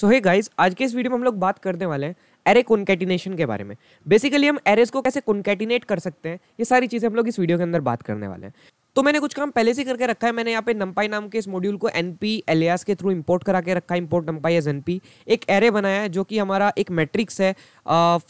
सो hey guys आज के इस वीडियो में हम लोग बात करने वाले हैं एरे कॉन्केटिनेशन के बारे में बेसिकली हम एरेज को कैसे कॉन्केटिनेट कर सकते हैं ये सारी चीज़ें हम लोग इस वीडियो के अंदर बात करने वाले हैं तो मैंने कुछ काम पहले से करके रखा है मैंने यहाँ पे नंपाई नाम के इस मॉड्यूल को एन पी एलियास के थ्रू इंपोर्ट करा के रखा है import NumPy as N P एक एरे बनाया है जो कि हमारा एक मैट्रिक्स है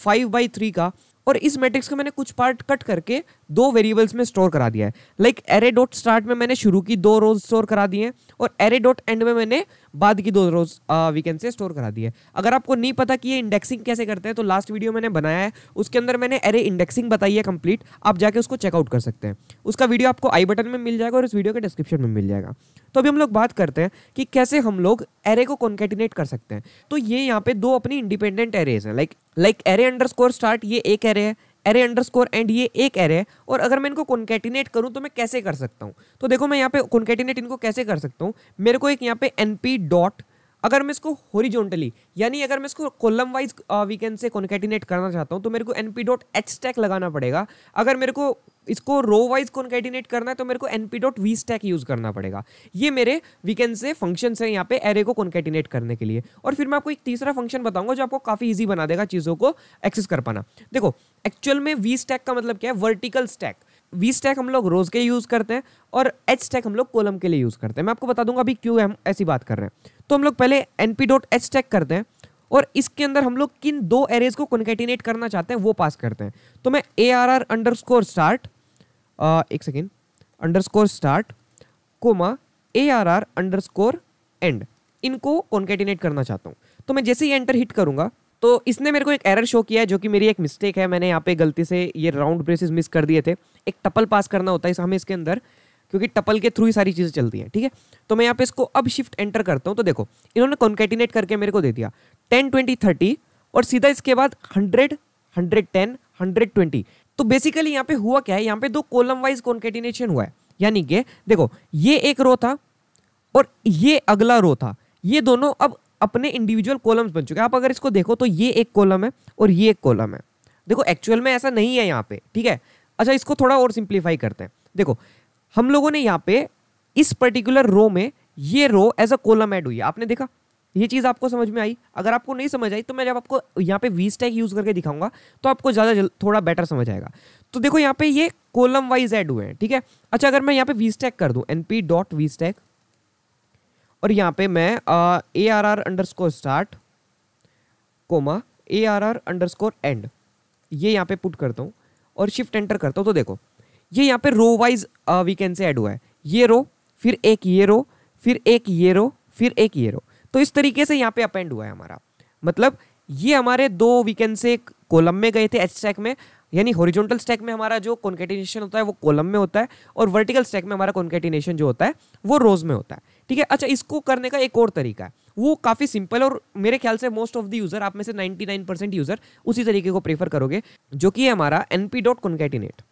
फाइव बाई थ्री का और इस मैट्रिक्स को मैंने कुछ पार्ट कट करके दो वेरिएबल्स में स्टोर करा दिया है लाइक एरे डॉट स्टार्ट में मैंने शुरू की दो रोज स्टोर करा दिए हैं और एरे डॉट एंड में मैंने बाद की दो रोज वीकेंड से स्टोर करा दिए अगर आपको नहीं पता कि ये इंडेक्सिंग कैसे करते हैं तो लास्ट वीडियो मैंने बनाया है उसके अंदर मैंने एरे इंडेक्सिंग बताई है कंप्लीट आप जाके उसको चेकआउट कर सकते हैं उसका वीडियो आपको आई बटन में मिल जाएगा और इस वीडियो के डिस्क्रिप्शन में मिल जाएगा तो अभी हम लोग बात करते हैं कि कैसे हम लोग एरे को कॉन्केटिनेट कर सकते हैं तो ये यहाँ पे दो अपनी इंडिपेंडेंट एरेज हैं like like array underscore start ये एक एरे है एरे अंडरस्कोर एंड ये एक एरे है और अगर मैं इनको कॉन्केटिनेट करूँ तो मैं कैसे कर सकता हूँ तो देखो मैं यहाँ पे कॉन्केटिनेट इनको कैसे कर सकता हूँ मेरे को एक यहाँ पे एन पी डॉट अगर मैं इसको होरिजोनटली यानी अगर मैं इसको कोलम वाइज वीकेंड से कॉन्केटिनेट करना चाहता हूँ तो मेरे को N P dot H stack लगाना पड़ेगा अगर मेरे को इसको रो वाइज कॉन्केटिनेट करना है तो मेरे को N P dot V stack use करना पड़ेगा ये मेरे वीकेंड से फंक्शन है यहाँ पे एरे को कॉन्केटिनेट करने के लिए और फिर मैं आपको एक तीसरा फंक्शन बताऊंगा जो आपको काफ़ी ईजी बना देगा चीज़ों को एक्सेस कर पाना देखो एक्चुअल में वी स्टैक का मतलब क्या है वर्टिकल स्टैक वी स्टैक हम लोग रोज के यूज़ करते हैं और एच स्टैक हम लोग कोलम के लिए यूज़ करते हैं मैं आपको बता दूंगा अभी क्यों हम ऐसी बात कर रहे हैं तो हम लोग पहले N P dot H stack करते हैं और इसके अंदर हम लोग किन दो एरेज को कॉन्केटिनेट करना चाहते हैं वो पास करते हैं तो मैं A R R underscore start Uh, एक second underscore start comma A R R underscore end इनको कॉन्केटिनेट करना चाहता हूँ तो मैं जैसे ही एंटर हिट करूँगा तो इसने मेरे को एक एरर शो किया है जो कि मेरी एक मिस्टेक है मैंने यहाँ पे गलती से ये राउंड ब्रेसेस मिस कर दिए थे एक टपल पास करना होता है इस हमें इसके अंदर क्योंकि टपल के थ्रू ही सारी चीज़ें चलती हैं ठीक है तो मैं यहाँ पे इसको अब शिफ्ट एंटर करता हूँ तो देखो इन्होंने कॉन्केटिनेट करके मेरे को दे दिया टेन ट्वेंटी थर्टी और सीधा इसके बाद hundred hundred ten hundred twenty तो बेसिकली यहाँ पे हुआ क्या है यहाँ पे दो कोलम वाइज कॉन्केटिनेशन हुआ है यानी कि देखो ये एक रो था और ये अगला रो था ये दोनों अब अपने इंडिविजुअल कॉलम्स बन चुके हैं आप अगर इसको देखो तो ये एक कॉलम है और ये एक कॉलम है देखो एक्चुअल में ऐसा नहीं है यहाँ पे ठीक है अच्छा इसको थोड़ा और सिंप्लीफाई करते हैं देखो हम लोगों ने यहाँ पे इस पर्टिकुलर रो में ये row as a column add हुई है आपने देखा ये चीज़ आपको समझ में आई अगर आपको नहीं समझ आई तो मैं जब आपको यहाँ पे वी स्टैक यूज़ करके दिखाऊंगा तो आपको ज़्यादा थोड़ा बेटर समझ आएगा तो देखो यहाँ पे ये कोलम वाइज ऐड हुए हैं ठीक है अच्छा अगर मैं यहाँ पे वी स्टैक कर दूँ N P dot V stack और यहाँ पे मैं A R R underscore start comma A R R underscore end ये यहाँ पे पुट करता हूँ और शिफ्ट एंटर करता हूँ तो देखो ये यहाँ पे रो वाइज वी कैन से ऐड हुआ है ये रो फिर एक ये रो फिर एक ये रो फिर एक ये रो तो इस तरीके से यहाँ पे अपेंड हुआ है हमारा मतलब ये हमारे दो वीकेंड से कोलम में गए थे एच स्टैक में यानी हॉरिजॉन्टल स्टैक में हमारा जो कॉन्केटिनेशन होता है वो कोलम में होता है और वर्टिकल स्टैक में हमारा कॉन्केटिनेशन जो होता है वो रोज में होता है ठीक है अच्छा इसको करने का एक और तरीका है वो काफ़ी सिंपल और मेरे ख्याल से मोस्ट ऑफ द यूज़र आप में से 99 परसेंट यूज़र उसी तरीके को प्रेफर करोगे जो कि हमारा एनपी डॉट कॉन्केटिनेट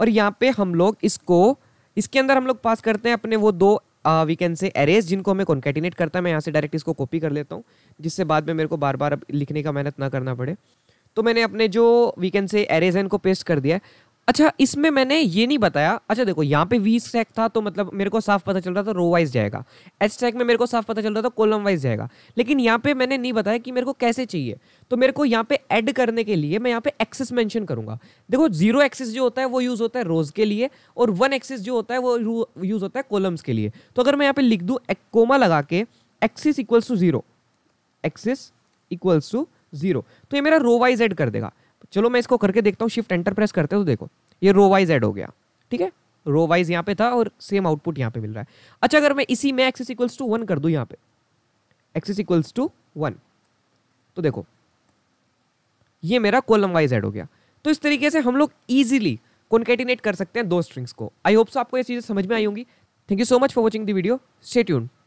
और यहाँ पे हम लोग इसको इसके अंदर हम लोग पास करते हैं अपने वो दो वी कैन से एरेज जिनको हमें कॉन्केटिनेट करता है मैं यहाँ से डायरेक्ट इसको कॉपी कर लेता हूँ जिससे बाद में मेरे को बार बार अब लिखने का मेहनत ना करना पड़े तो मैंने अपने जो वी कैन से एरेज है इनको पेस्ट कर दिया अच्छा इसमें मैंने ये नहीं बताया अच्छा देखो यहाँ पे वी स्टैक था तो मतलब मेरे को साफ पता चल रहा था रो वाइज जाएगा एच स्टैक में मेरे को साफ पता चल रहा था कॉलम वाइज जाएगा लेकिन यहाँ पे मैंने नहीं बताया कि मेरे को कैसे चाहिए तो मेरे को यहाँ पे ऐड करने के लिए मैं यहाँ पे एक्सेस मैंशन करूँगा देखो जीरो एक्सेस जो होता है वो यूज़ होता है रोज़ के लिए और वन एक्सेस जो होता है वो यूज़ होता है कॉलम्स के लिए तो अगर मैं यहाँ पे लिख दूँ कोमा लगा के axis equals to zero axis equals to zero तो ये मेरा रो वाइज ऐड कर देगा चलो मैं इसको करके देखता हूँ शिफ्ट एंटर प्रेस करते हो तो देखो ये रो वाइज एड हो गया ठीक है रो वाइज यहाँ पे था और सेम आउटपुट यहाँ पे मिल रहा है अच्छा अगर मैं इसी में एक्सेस इक्वल्स टू वन कर दू यहाँ पे एक्सेस इक्वल्स टू वन तो देखो ये मेरा कॉलम वाइज एड हो गया तो इस तरीके से हम लोग ईजिली कॉन्केटिनेट कर सकते हैं दो स्ट्रिंग्स को आई होप सो आपको ये चीज़ें समझ में आई होंगी thank you so much for watching the video stay tuned